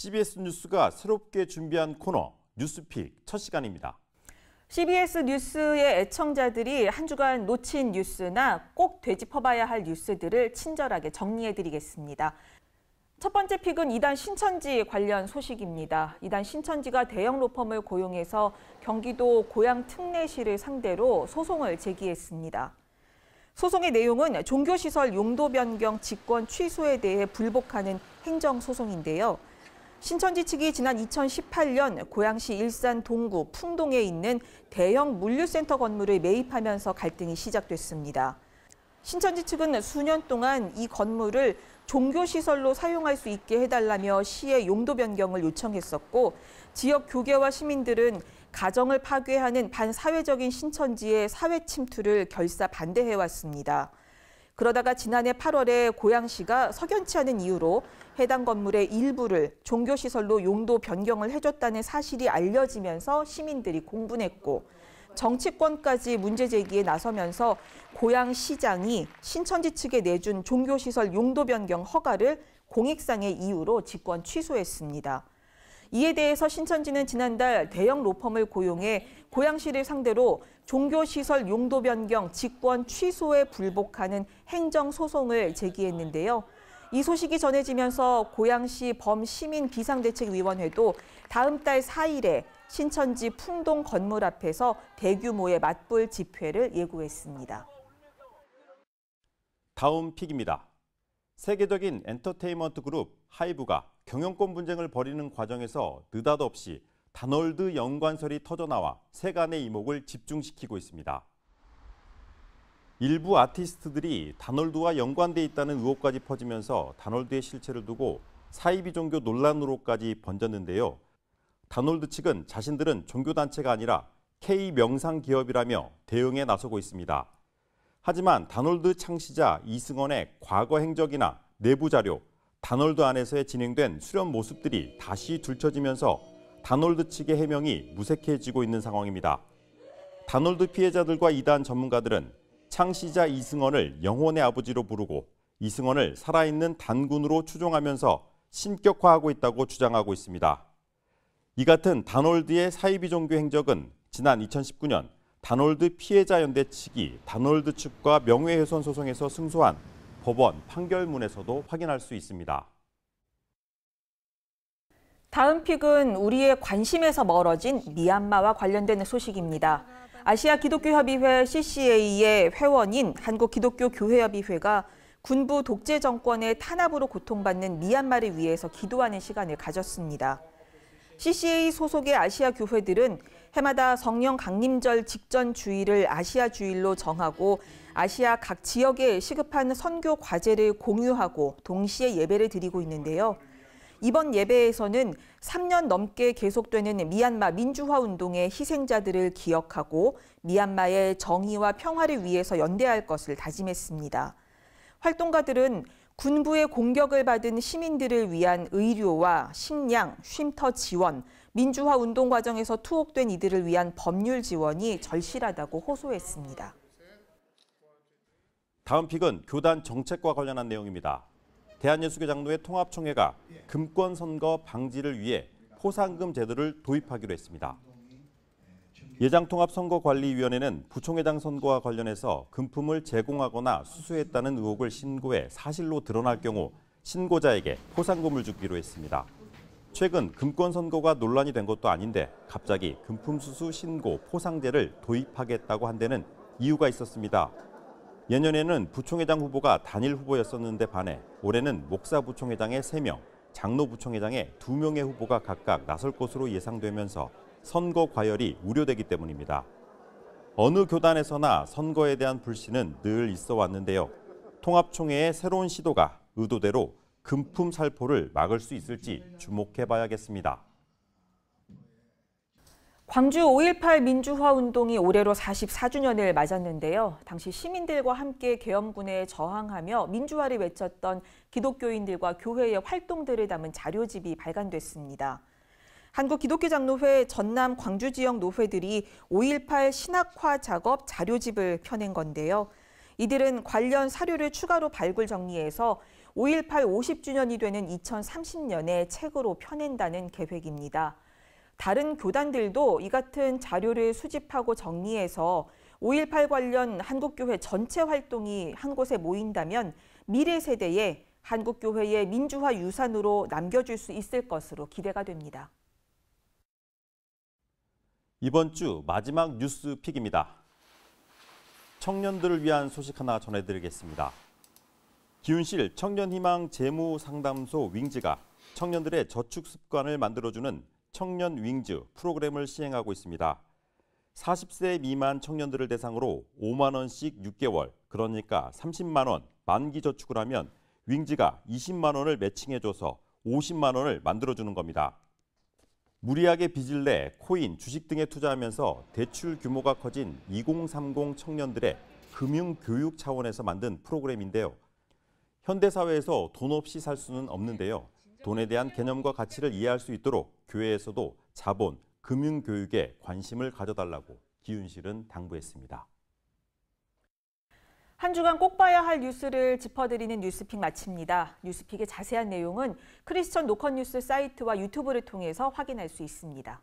CBS 뉴스가 새롭게 준비한 코너 뉴스픽 첫 시간입니다. CBS 뉴스의 애청자들이 한 주간 놓친 뉴스나 꼭 되짚어봐야 할 뉴스들을 친절하게 정리해드리겠습니다. 첫 번째 픽은 이단 신천지 관련 소식입니다. 이단 신천지가 대형 로펌을 고용해서 경기도 고양 특례시를 상대로 소송을 제기했습니다. 소송의 내용은 종교시설 용도 변경 직권 취소에 대해 불복하는 행정소송인데요. 신천지 측이 지난 2018년 고양시 일산 동구 풍동에 있는 대형 물류센터 건물을 매입하면서 갈등이 시작됐습니다. 신천지 측은 수년 동안 이 건물을 종교시설로 사용할 수 있게 해달라며 시의 용도 변경을 요청했었고 지역 교계와 시민들은 가정을 파괴하는 반사회적인 신천지의 사회 침투를 결사 반대해왔습니다. 그러다가 지난해 8월에 고양시가 석연치 않은 이유로 해당 건물의 일부를 종교시설로 용도 변경을 해줬다는 사실이 알려지면서 시민들이 공분했고 정치권까지 문제 제기에 나서면서 고양시장이 신천지 측에 내준 종교시설 용도 변경 허가를 공익상의 이유로 직권 취소했습니다. 이에 대해서 신천지는 지난달 대형 로펌을 고용해 고양시를 상대로 종교시설 용도 변경 직권 취소에 불복하는 행정소송을 제기했는데요. 이 소식이 전해지면서 고양시 범시민비상대책위원회도 다음 달 4일에 신천지 풍동 건물 앞에서 대규모의 맞불 집회를 예고했습니다. 다음 픽입니다. 세계적인 엔터테인먼트 그룹 하이브가 경영권 분쟁을 벌이는 과정에서 느닷없이 다널드 연관설이 터져나와 세간의 이목을 집중시키고 있습니다. 일부 아티스트들이 다널드와 연관돼 있다는 의혹까지 퍼지면서 다널드의 실체를 두고 사이비 종교 논란으로까지 번졌는데요. 다놀드 측은 자신들은 종교단체가 아니라 K-명상기업이라며 대응에 나서고 있습니다. 하지만 다놀드 창시자 이승원의 과거 행적이나 내부 자료, 단월드 안에서 의 진행된 수련 모습들이 다시 둘쳐지면서 단월드 측의 해명이 무색해지고 있는 상황입니다. 단월드 피해자들과 이단 전문가들은 창시자 이승원을 영혼의 아버지로 부르고 이승원을 살아있는 단군으로 추종하면서 신격화하고 있다고 주장하고 있습니다. 이 같은 단월드의 사이비 종교 행적은 지난 2019년 단월드 피해자 연대 측이 단월드 측과 명예훼손 소송에서 승소한 법원 판결문에서도 확인할 수 있습니다. 다음 픽은 우리의 관심에서 멀어진 미얀마와 관련된 소식입니다. 아시아 기독교협의회 CCA의 회원인 한국기독교교회협의회가 군부 독재 정권의 탄압으로 고통받는 미얀마를 위해서 기도하는 시간을 가졌습니다. CCA 소속의 아시아 교회들은 해마다 성령 강림절 직전 주일을 아시아 주일로 정하고 아시아 각 지역에 시급한 선교 과제를 공유하고 동시에 예배를 드리고 있는데요. 이번 예배에서는 3년 넘게 계속되는 미얀마 민주화 운동의 희생자들을 기억하고 미얀마의 정의와 평화를 위해서 연대할 것을 다짐했습니다. 활동가들은 군부의 공격을 받은 시민들을 위한 의료와 식량, 쉼터 지원, 민주화 운동 과정에서 투옥된 이들을 위한 법률 지원이 절실하다고 호소했습니다. 다음 픽은 교단 정책과 관련한 내용입니다. 대한예수교 장로의 통합총회가 금권 선거 방지를 위해 포상금 제도를 도입하기로 했습니다. 예장통합선거관리위원회는 부총회장 선거와 관련해서 금품을 제공하거나 수수했다는 의혹을 신고해 사실로 드러날 경우 신고자에게 포상금을 주기로 했습니다. 최근 금권 선거가 논란이 된 것도 아닌데 갑자기 금품 수수 신고 포상제를 도입하겠다고 한 데는 이유가 있었습니다. 예년에는 부총회장 후보가 단일 후보였었는데 반해 올해는 목사 부총회장의 3명, 장로 부총회장의 2명의 후보가 각각 나설 것으로 예상되면서 선거 과열이 우려되기 때문입니다. 어느 교단에서나 선거에 대한 불신은 늘 있어 왔는데요. 통합총회의 새로운 시도가 의도대로 금품 살포를 막을 수 있을지 주목해 봐야겠습니다. 광주 5.18 민주화 운동이 올해로 44주년을 맞았는데요. 당시 시민들과 함께 계엄군에 저항하며 민주화를 외쳤던 기독교인들과 교회의 활동들을 담은 자료집이 발간됐습니다. 한국기독교장로회 전남 광주지역 노회들이 5.18 신학화 작업 자료집을 펴낸 건데요. 이들은 관련 사료를 추가로 발굴 정리해서 5.18 50주년이 되는 2030년에 책으로 펴낸다는 계획입니다. 다른 교단들도 이 같은 자료를 수집하고 정리해서 5.18 관련 한국교회 전체 활동이 한 곳에 모인다면 미래 세대에 한국교회의 민주화 유산으로 남겨줄 수 있을 것으로 기대가 됩니다. 이번 주 마지막 뉴스픽입니다. 청년들을 위한 소식 하나 전해드리겠습니다. 기운실 청년희망 재무상담소 윙즈가 청년들의 저축 습관을 만들어주는 청년 윙즈 프로그램을 시행하고 있습니다. 40세 미만 청년들을 대상으로 5만 원씩 6개월, 그러니까 30만 원 만기 저축을 하면 윙즈가 20만 원을 매칭해줘서 50만 원을 만들어주는 겁니다. 무리하게 빚을 내 코인, 주식 등에 투자하면서 대출 규모가 커진 2030 청년들의 금융 교육 차원에서 만든 프로그램인데요. 현대 사회에서 돈 없이 살 수는 없는데요. 돈에 대한 개념과 가치를 이해할 수 있도록 교회에서도 자본, 금융 교육에 관심을 가져달라고 기훈실은 당부했습니다. 한 주간 꼭 봐야 할 뉴스를 짚어드리는 뉴스픽 마칩니다. 뉴스픽의 자세한 내용은 크리스천 노컷 뉴스 사이트와 유튜브를 통해서 확인할 수 있습니다.